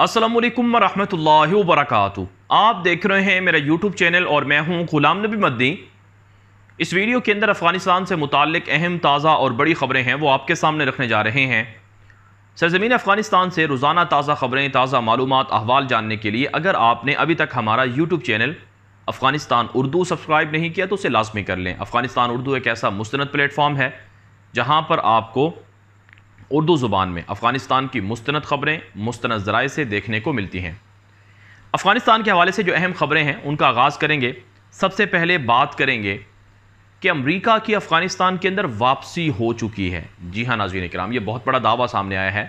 असलम वरहमल वरक आप देख रहे हैं मेरा यूट्यूब चैनल और मैं हूं गुलाम नबी मद्दी इस वीडियो के अंदर अफ़गानिस्तान से मुतक अहम ताज़ा और बड़ी ख़बरें हैं वो आपके सामने रखने जा रहे हैं सरजमीन अफ़गानिस्तान से रोज़ाना ताज़ा ख़बरें ताज़ा मालूम अहवाल जानने के लिए अगर आपने अभी तक हमारा YouTube channel Afghanistan Urdu subscribe नहीं किया तो उसे लाजमी कर लें अफ़गानिस्तान उर्दू एक ऐसा मुस्तंद प्लेटफॉर्म है जहाँ पर आपको उर्दू ज़ुबान में अफ़गानिस्तान की मुस्ंद ख़बरें मुस्ंद ज़राए से देखने को मिलती हैं अफ़गानिस्तान के हवाले से जो अहम ख़बरें हैं उनका आगाज़ करेंगे सबसे पहले बात करेंगे कि अमरीका की अफ़गानिस्तान के अंदर वापसी हो चुकी है जी हाँ नाजीन कराम ये बहुत बड़ा दावा सामने आया है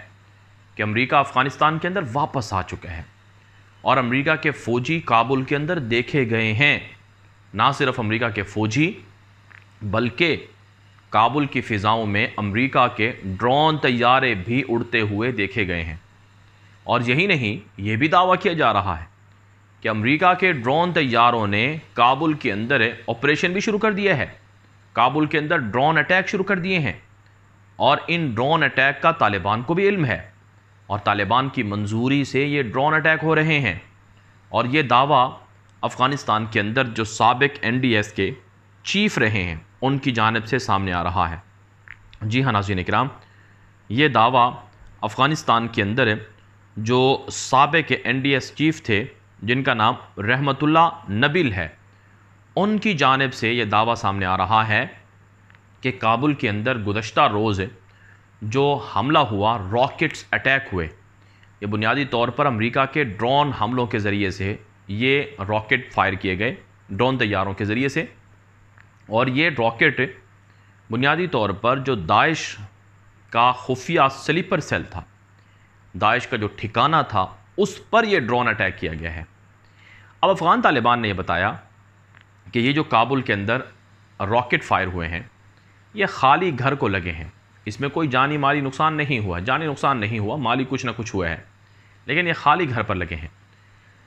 कि अमरीका अफ़गानिस्तान के अंदर वापस आ चुका है और अमरीका के फ़ौजी काबुल के अंदर देखे गए हैं ना सिर्फ अमरीका के फ़ौजी बल्कि काबुल की फ़िज़ाओं में अमेरिका के ड्रोन तैयारे भी उड़ते हुए देखे गए हैं और यही नहीं ये भी दावा किया जा रहा है कि अमेरिका के ड्रोन तैयारों ने काबुल के अंदर ऑपरेशन भी शुरू कर दिया है काबुल के अंदर ड्रोन अटैक शुरू कर दिए हैं और इन ड्रोन अटैक का तालिबान को भी इल्म है और तालिबान की मंजूरी से ये ड्रोन अटैक हो रहे हैं और ये दावा अफ़गानिस्तान के अंदर जो सबक एन के चीफ रहे हैं उनकी जानब से सामने आ रहा है जी हाँ नाजीन कराम ये दावा अफ़गानिस्तान के अंदर जो जो सबक एन डी एस चीफ थे जिनका नाम रहमतुल्ला नबील है उनकी जानब से ये दावा सामने आ रहा है कि काबुल के अंदर गुजशत रोज़ जो हमला हुआ रॉकेट्स अटैक हुए ये बुनियादी तौर पर अमरीका के ड्रोन हमलों के ज़रिए से ये रॉकेट फायर किए गए ड्रोन तैयारों के ज़रिए से और ये रॉकेट बुनियादी तौर पर जो दाइश का खुफिया स्लीपर सेल था दाइश का जो ठिकाना था उस पर ये ड्रोन अटैक किया गया है अब अफ़गान तालिबान ने यह बताया कि ये जो काबुल के अंदर रॉकेट फायर हुए हैं ये खाली घर को लगे हैं इसमें कोई जानी माली नुकसान नहीं हुआ जानी नुकसान नहीं हुआ माली कुछ ना कुछ हुआ है लेकिन ये खाली घर पर लगे हैं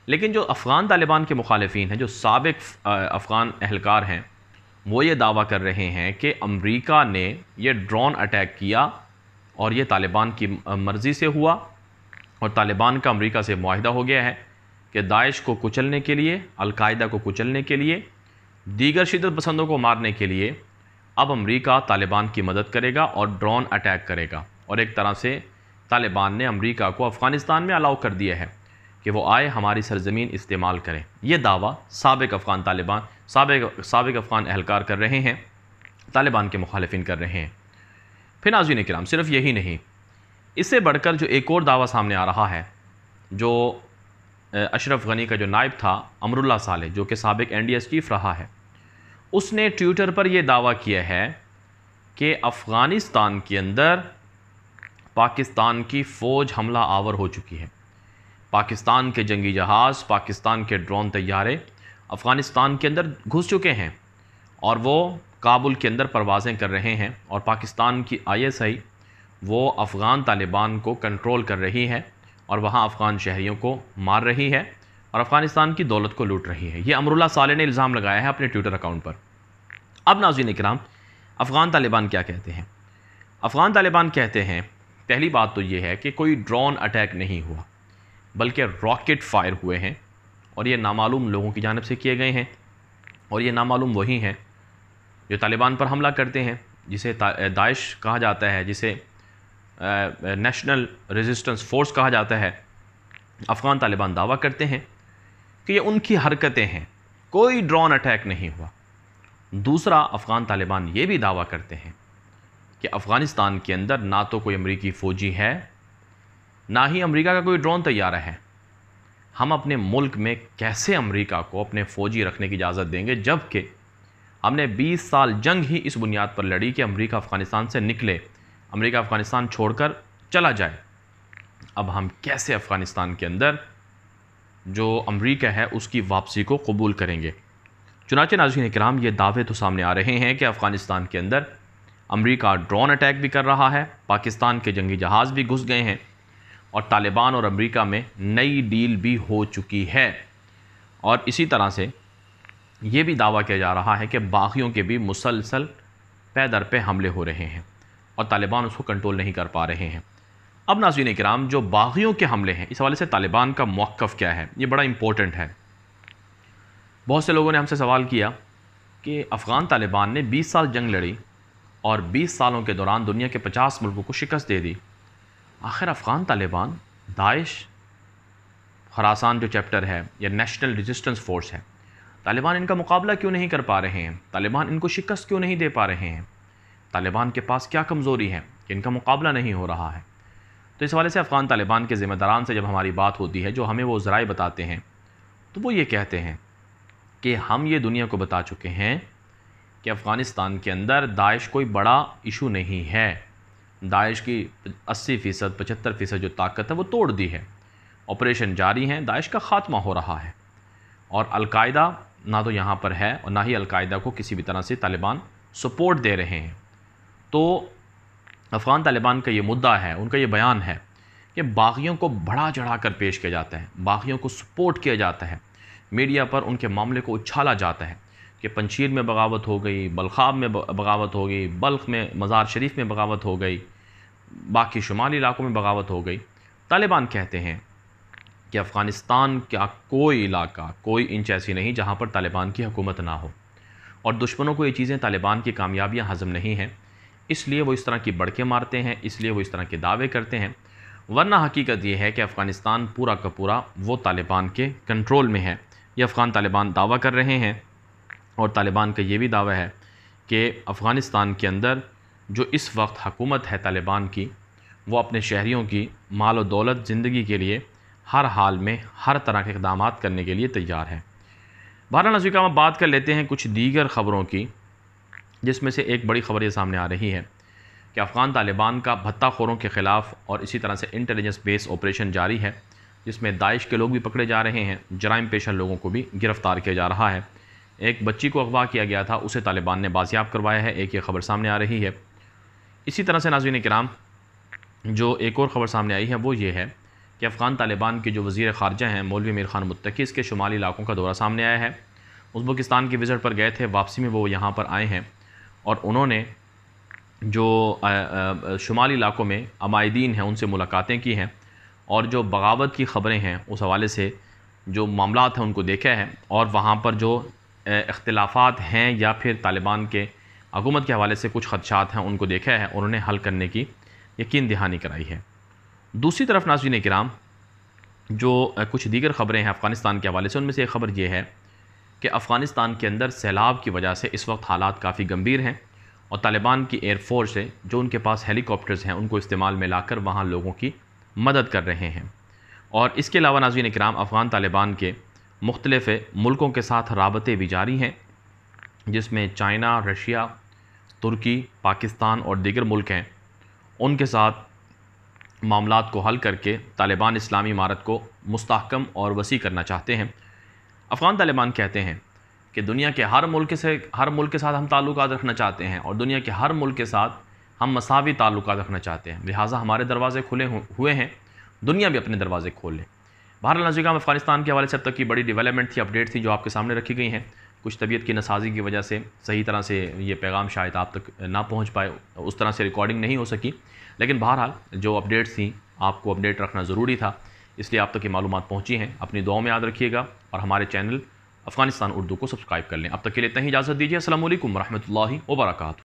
लेकिन जो अफ़गान तालिबान के मुखालफन हैं जो सबक अफ़गान एहलकार हैं वो ये दावा कर रहे हैं कि अमरीका ने यह ड्रोन अटैक किया और ये तालिबान की मर्ज़ी से हुआ और तालिबान का अमेरिका से माहदा हो गया है कि दाइश को कुचलने के लिए अलकायदा को कुचलने के लिए दीगर शिदत पसंदों को मारने के लिए अब अमेरिका तालिबान की मदद करेगा और ड्रोन अटैक करेगा और एक तरह से तालिबान ने अमेरिका को अफ़गानिस्तान में अलाउ कर दिया है कि वो आए हमारी सरजमीन इस्तेमाल करें यह दावा सबक अफ़गान तालिबान सबक सबक अफ़गान अहलकार कर रहे हैं तालिबान के मुखालफन कर रहे हैं फिर नाजीन कराम सिर्फ यही नहीं इससे बढ़कर जो एक और दावा सामने आ रहा है जो अशरफ गनी का जो नायब था अमरुल्ला साले जो कि सबक एन डी एस चीफ रहा है उसने ट्विटर पर यह दावा किया है कि अफ़गानिस्तान के अंदर पाकिस्तान की फ़ौज हमला आवर हो चुकी है पाकिस्तान के जंगी जहाज़ पाकिस्तान के ड्रोन तैयारे अफ़गानिस्तान के अंदर घुस चुके हैं और वो काबुल के अंदर परवाज़ें कर रहे हैं और पाकिस्तान की आईएसआई वो अफ़गान तालिबान को कंट्रोल कर रही है और वहाँ अफ़गान शहरीों को मार रही है और अफ़गानिस्तान की दौलत को लूट रही है ये अमरुल्ला साले ने इल्ज़ाम लगाया है अपने ट्विटर अकाउंट पर अब नाजीन कराम अफ़गान तालिबान क्या कहते हैं अफ़गान तालिबान कहते हैं पहली बात तो ये है कि कोई ड्रोन अटैक नहीं हुआ बल्कि रॉकेट फायर हुए हैं और ये नामालूम लोगों की जानब से किए गए हैं और ये नामालूम वही हैं जो तालिबान पर हमला करते हैं जिसे दाइश कहा जाता है जिसे नेशनल रेजिस्टेंस फोर्स कहा जाता है अफ़गान तालिबान दावा करते हैं कि ये उनकी हरकतें हैं कोई ड्रोन अटैक नहीं हुआ दूसरा अफ़गान तालिबान ये भी दावा करते हैं कि अफ़गानिस्तान के अंदर ना तो कोई अमरीकी फ़ौजी है ना ही अमरीका का कोई ड्रोन तैयारा है हम अपने मुल्क में कैसे अमेरिका को अपने फ़ौजी रखने की इजाज़त देंगे जबकि हमने 20 साल जंग ही इस बुनियाद पर लड़ी कि अमेरिका अफ़गानिस्तान से निकले अमेरिका अफ़गानिस्तान छोड़कर चला जाए अब हम कैसे अफ़गानिस्तान के अंदर जो अमेरिका है उसकी वापसी को कबूल करेंगे चुनाच नाजिन कराम ये दावे तो सामने आ रहे हैं कि अफ़गानिस्तान के अंदर अमेरिका ड्रोन अटैक भी कर रहा है पाकिस्तान के जंगी जहाज़ भी घुस गए हैं और तालिबान और अमेरिका में नई डील भी हो चुकी है और इसी तरह से ये भी दावा किया जा रहा है कि बाकियों के भी मुसलसल पे दर पे हमले हो रहे हैं और तालिबान उसको कंट्रोल नहीं कर पा रहे हैं अब नाजीन कराम जो बाकियों के हमले हैं इस हवाले से तालिबान का मौक़ क्या है ये बड़ा इम्पोर्टेंट है बहुत से लोगों ने हमसे सवाल किया कि अफ़गान तालिबान ने 20 साल जंग लड़ी और 20 सालों के दौरान दुनिया के 50 मुल्कों को शिकस्त दे दी आखिर अफ़गान तालिबान दाइश खरासान जो चैप्टर है या नेशनल रजिस्टेंस फोर्स है तालिबान इनका मुकाबला क्यों नहीं कर पा रहे हैं तालिबान इनको शिकस्त क्यों नहीं दे पा रहे हैं तालिबान के पास क्या कमज़ोरी है कि इनका मुकाबला नहीं हो रहा है तो इस हवाले से अफ़गान तालिबान के ज़िम्मेदारान से जब हमारी बात होती है जो हमें वो ज़राए बताते हैं तो वो ये कहते हैं कि हम ये दुनिया को बता चुके हैं कि अफ़गानिस्तान के अंदर दाइश कोई बड़ा इशू नहीं है दाइश की 80 फ़ीसद पचहत्तर फ़ीसद जो ताकत है वो तोड़ दी है ऑपरेशन जारी हैं दाइश का ख़ात्मा हो रहा है और अलकायदा ना तो यहाँ पर है और ना ही अलकायदा को किसी भी तरह से तालिबान सपोर्ट दे रहे हैं तो अफ़गान तालिबान का ये मुद्दा है उनका ये बयान है कि बागियों को बढ़ा चढ़ा कर पेश किया जाता है बागियों को सपोर्ट किया जाता है मीडिया पर उनके मामले को उछाला जाता है कि पंशीर में बगावत हो गई बलखाब में बगावत हो गई बल्ख में मज़ार शरीफ में बगावत हो गई बाकी शुमाली इलाकों में बगावत हो गई तालिबान कहते हैं कि अफ़गानिस्तान का कोई इलाका कोई इंच ऐसी नहीं जहाँ पर तालिबान की हुकूमत ना हो और दुश्मनों को ये चीज़ें तालिबान की कामयाबियाँ हजम नहीं हैं इसलिए वो इस तरह की बड़के मारते हैं इसलिए वो इस तरह के दावे करते हैं वरना हकीकत ये है कि अफ़गानिस्तान पूरा का पूरा वो तालिबान के कंट्रोल में है ये अफ़गान तालिबान दावा कर रहे हैं और तालिबान का ये भी दावा है कि अफ़गानिस्तान के अंदर जो इस वक्त हकूमत है तालिबान की वो अपने शहरीों की माल व दौलत ज़िंदगी के लिए हर हाल में हर तरह के इकदाम करने के लिए तैयार है बहरहाल नजीका हम बात कर लेते हैं कुछ दीगर ख़बरों की जिसमें से एक बड़ी ख़बर ये सामने आ रही है कि अफ़गान तालिबान का भत्ता खोरों के ख़िलाफ़ और इसी तरह से इंटेलिजेंस बेस ऑपरेशन जारी है जिसमें दाइश के लोग भी पकड़े जा रहे हैं जराइम पेशा लोगों को भी गिरफ़्तार किया जा रहा है एक बच्ची को अगवा किया गया था उसे तालिबान ने बाजियाब करवाया है एक ये खबर सामने आ रही है इसी तरह से नाजीन कराम जो एक और ख़बर सामने आई है वो ये है कि अफ़गान तालिबान के जो वजीर ख़ारजा हैं मौलवी मीर खान मुतकी इसके शुमाली इलाकों का दौरा सामने आया है उज़्बकिस्तान के विज़ट पर गए थे वापसी में वो यहाँ पर आए हैं और उन्होंने जो शुमाली इलाकों में अमायदीन हैं उनसे मुलाकातें की हैं और जो बगावत की ख़बरें हैं उस हवाले से जो मामला हैं उनको देखा है और वहाँ पर जो अख्तिलाफ़ात हैं या फिर तालिबान के हकूमत के हवाले से कुछ खदशात हैं उनको देखा है और उन्हें हल करने की यकीन दहानी कराई है दूसरी तरफ नाजीन कराम जो कुछ दीगर ख़बरें हैं अफ़गानिस्तान के हवाले से उनमें से एक ख़बर यह है कि अफ़गानिस्तान के अंदर सैलाब की वजह से इस वक्त हालात काफ़ी गंभीर हैं और तालिबान की एयरफोर्स है जो उनके पास हेलीकॉप्टर्स हैं उनको इस्तेमाल में लाकर वहाँ लोगों की मदद कर रहे हैं और इसके अलावा नाजीन कराम अफ़गान तालिबान के मुख्तलफ़ मुल्कों के साथ रबते भी जारी हैं जिसमें चाइना रशिया तुर्की पाकिस्तान और दीगर मुल्क हैं उनके साथ मामला को हल करके तालिबान इस्लामी इमारत को मस्तकम और वसी करना चाहते हैं अफ़गान तालिबान कहते हैं कि दुनिया के हर मुल्क से हर मुल्क के साथ हम ताल्लुक रखना चाहते हैं और दुनिया के हर मुल्क के साथ हम मसावी ताल्लुक रखना चाहते हैं लिहाजा हमारे दरवाज़े खुले हुए हैं दुनिया भी अपने दरवाज़े खोल लें बहर नाजिकाम अफगानिस्तान के हवाले से अब तक की बड़ी डेवलपमेंट थी अपडेट थी जो आपके सामने रखी गई हैं कुछ तबीयत की नसाजी की वजह से सही तरह से ये पैगाम शायद आप तक ना पहुंच पाए उस तरह से रिकॉर्डिंग नहीं हो सकी लेकिन बहरहाल जो अपडेट्स थी आपको अपडेट रखना ज़रूरी था इसलिए आप तक ये मालूम पहुँची हैं अपनी दुआ में याद रखिएगा और हमारे चैनल अफगानिस्तान उर्दू को सब्सक्राइब कर लें अब तक के लिए इतना ही इजाज़त दीजिए असल वरहमल वर्का